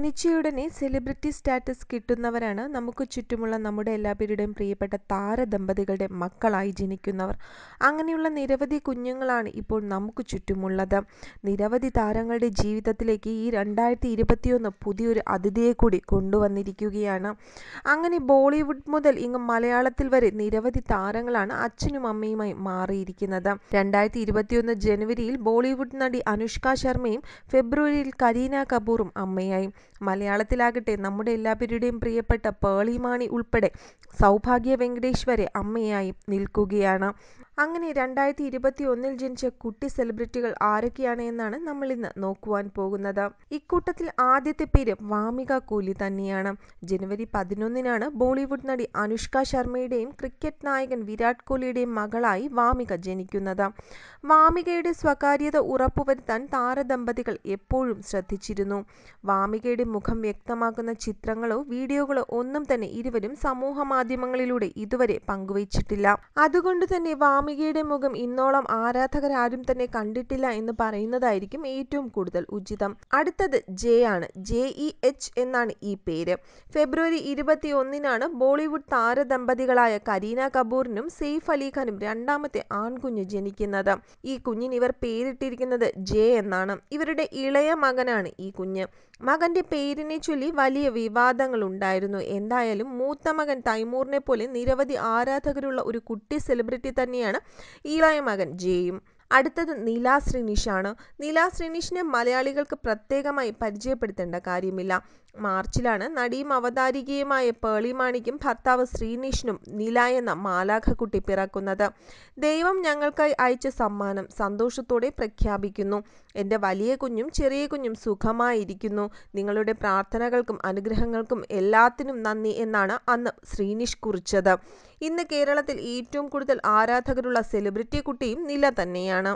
ജനിച്ചയുടനെ celebrity status കിട്ടുന്നവരാണ് നമുക്ക് ചുറ്റുമുള്ള നമ്മുടെ എല്ലാവരുടെയും പ്രിയപ്പെട്ട താരദമ്പതികളുടെ മക്കളായി ജനിക്കുന്നവർ അങ്ങനെയുള്ള നിരവധി കുഞ്ഞുങ്ങളാണ് ഇപ്പോൾ നമുക്ക് ചുറ്റുമുള്ളത് നിരവധി താരങ്ങളുടെ ജീവിതത്തിലേക്ക് ഈ രണ്ടായിരത്തി ഇരുപത്തിയൊന്ന് പുതിയൊരു അതിഥിയെ കൂടി കൊണ്ടുവന്നിരിക്കുകയാണ് അങ്ങനെ ബോളിവുഡ് മുതൽ ഇങ്ങ് മലയാളത്തിൽ വരെ നിരവധി താരങ്ങളാണ് അച്ഛനും അമ്മയുമായി മാറിയിരിക്കുന്നത് രണ്ടായിരത്തി ഇരുപത്തിയൊന്ന് ജനുവരിയിൽ ബോളിവുഡ് നടി അനുഷ്ക ശർമ്മയും ഫെബ്രുവരിയിൽ കരീന കപൂറും അമ്മയായി മലയാളത്തിലാകട്ടെ നമ്മുടെ എല്ലാവരുടെയും പ്രിയപ്പെട്ട പേളി മാണി ഉൾപ്പെടെ സൗഭാഗ്യ വെങ്കടേഷ് വരെ അമ്മയായി നിൽക്കുകയാണ് അങ്ങനെ രണ്ടായിരത്തി ഇരുപത്തി ഒന്നിൽ ജനിച്ച കുട്ടി സെലിബ്രിറ്റികൾ ആരൊക്കെയാണ് എന്നാണ് നമ്മൾ ഇന്ന് നോക്കുവാൻ പോകുന്നത് ഇക്കൂട്ടത്തിൽ ആദ്യത്തെ പേര് വാമിക കോലി തന്നെയാണ് ജനുവരി പതിനൊന്നിനാണ് ബോളിവുഡ് നടി അനുഷ്ക ശർമ്മയുടെയും ക്രിക്കറ്റ് നായകൻ വിരാട് കോഹ്ലിയുടെയും മകളായി വാമിക ജനിക്കുന്നത് വാമികയുടെ സ്വകാര്യത ഉറപ്പുവരുത്താൻ താരദമ്പതികൾ എപ്പോഴും ശ്രദ്ധിച്ചിരുന്നു വാമികയുടെ മുഖം വ്യക്തമാക്കുന്ന ചിത്രങ്ങളോ വീഡിയോകളോ ഒന്നും തന്നെ ഇരുവരും സമൂഹ മാധ്യമങ്ങളിലൂടെ ഇതുവരെ പങ്കുവച്ചിട്ടില്ല അതുകൊണ്ട് തന്നെ വാമിക ഭൂമികയുടെ മുഖം ഇന്നോളം ആരാധകർ ആരും തന്നെ കണ്ടിട്ടില്ല എന്ന് പറയുന്നതായിരിക്കും ഏറ്റവും കൂടുതൽ ഉചിതം അടുത്തത് ജെ ആണ് ജെ ഇ എച്ച് എന്നാണ് ഈ പേര് ഫെബ്രുവരി ഒന്നിനാണ് ബോളിവുഡ് താരദമ്പതികളായ കരീന കപൂറിനും സെയ്ഫ് അലിഖാനും രണ്ടാമത്തെ ആൺകുഞ്ഞ് ജനിക്കുന്നത് ഈ കുഞ്ഞിന് ഇവർ പേരിട്ടിരിക്കുന്നത് ജെ എന്നാണ് ഇവരുടെ ഇളയ മകനാണ് ഈ കുഞ്ഞ് മകന്റെ പേരിനെ ചൊല്ലി വലിയ വിവാദങ്ങൾ ഉണ്ടായിരുന്നു എന്തായാലും മൂത്ത മകൻ തൈമൂറിനെ പോലെ നിരവധി ആരാധകരുള്ള ഒരു കുട്ടി സെലിബ്രിറ്റി തന്നെയാണ് തന്നെയാണ് ഈളയ മകൻ ജെയും അടുത്തത് നീല ശ്രീനിഷാണ് നീല ശ്രീനിഷിനെ മലയാളികൾക്ക് പ്രത്യേകമായി പരിചയപ്പെടുത്തേണ്ട കാര്യമില്ല മാർച്ചിലാണ് നടിയും അവതാരികയുമായ പേളി മാണിക്കും ഭർത്താവ് ശ്രീനിഷിനും നില എന്ന മാലാഖക്കുട്ടി പിറക്കുന്നത് ദൈവം ഞങ്ങൾക്കായി അയച്ച സമ്മാനം സന്തോഷത്തോടെ പ്രഖ്യാപിക്കുന്നു എൻ്റെ വലിയ കുഞ്ഞും ചെറിയ കുഞ്ഞും സുഖമായിരിക്കുന്നു നിങ്ങളുടെ പ്രാർത്ഥനകൾക്കും അനുഗ്രഹങ്ങൾക്കും എല്ലാത്തിനും നന്ദി എന്നാണ് അന്ന് ശ്രീനിഷ് കുറിച്ചത് ഇന്ന് കേരളത്തിൽ ഏറ്റവും കൂടുതൽ ആരാധകരുള്ള സെലിബ്രിറ്റി കുട്ടിയും നില തന്നെയാണ്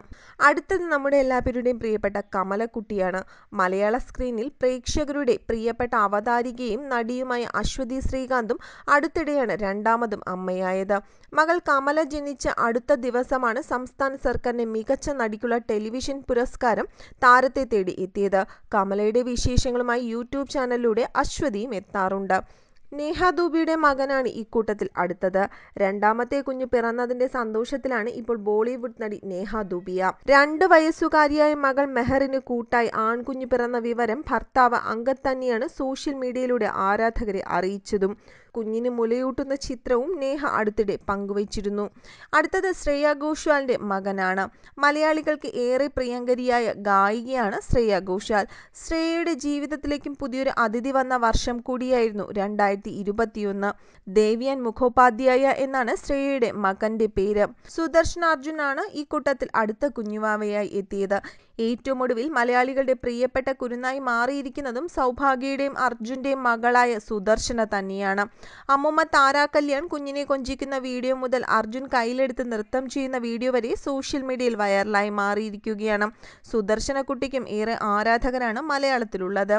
അടുത്തത് നമ്മുടെ എല്ലാവരുടെയും പ്രിയപ്പെട്ട കമലക്കുട്ടിയാണ് മലയാള സ്ക്രീനിൽ പ്രേക്ഷകരുടെ പ്രിയപ്പെട്ട അവതാരികയും നടിയുമായ അശ്വതി ശ്രീകാന്തും അടുത്തിടെയാണ് രണ്ടാമതും അമ്മയായത് മകൾ കമല ജനിച്ച അടുത്ത ദിവസമാണ് സംസ്ഥാന സർക്കാരിന്റെ മികച്ച നടിക്കുള്ള ടെലിവിഷൻ പുരസ്കാരം ആണ് താരത്തെ തേടി എത്തിയത് കമലയുടെ വിശേഷങ്ങളുമായി യൂട്യൂബ് ചാനലിലൂടെ അശ്വതിയും എത്താറുണ്ട് നേഹ ദൂബിയുടെ മകനാണ് ഇക്കൂട്ടത്തിൽ അടുത്തത് രണ്ടാമത്തെ കുഞ്ഞു പിറന്നതിന്റെ സന്തോഷത്തിലാണ് ഇപ്പോൾ ബോളിവുഡ് നടി നേഹ ദൂബിയ രണ്ട് വയസ്സുകാരിയായ മകൾ മെഹറിന് കൂട്ടായി ആൺകുഞ്ഞു പിറന്ന വിവരം ഭർത്താവ് അങ്കത്തന്നെയാണ് സോഷ്യൽ മീഡിയയിലൂടെ ആരാധകരെ അറിയിച്ചതും കുഞ്ഞിന് മുലയൂട്ടുന്ന ചിത്രവും നേഹ അടുത്തിടെ പങ്കുവച്ചിരുന്നു അടുത്തത് ശ്രേയ ഘോഷാലിന്റെ മകനാണ് മലയാളികൾക്ക് ഏറെ പ്രിയങ്കരിയായ ഗായികയാണ് ശ്രേയ ഘോഷാൽ ശ്രേയയുടെ ജീവിതത്തിലേക്കും പുതിയൊരു അതിഥി വന്ന വർഷം കൂടിയായിരുന്നു രണ്ടായിരത്തി ഇരുപത്തിയൊന്ന് ദേവിയൻ മുഖോപാധ്യായ എന്നാണ് ശ്രേയയുടെ മകന്റെ പേര് സുദർശൻ അർജുനാണ് ഈ കൂട്ടത്തിൽ അടുത്ത കുഞ്ഞുവാവയായി എത്തിയത് ഏറ്റവും ഒടുവിൽ മലയാളികളുടെ പ്രിയപ്പെട്ട കുരുന്നായി മാറിയിരിക്കുന്നതും സൗഭാഗ്യയുടെയും അർജുൻ്റെയും മകളായ സുദർശന തന്നെയാണ് അമ്മമ്മ താര കല്യാൺ കുഞ്ഞിനെ കൊഞ്ചിക്കുന്ന വീഡിയോ മുതൽ അർജുൻ കയ്യിലെടുത്ത് നൃത്തം ചെയ്യുന്ന വീഡിയോ വരെ സോഷ്യൽ മീഡിയയിൽ വൈറലായി മാറിയിരിക്കുകയാണ് സുദർശന കുട്ടിക്കും ഏറെ ആരാധകരാണ് മലയാളത്തിലുള്ളത്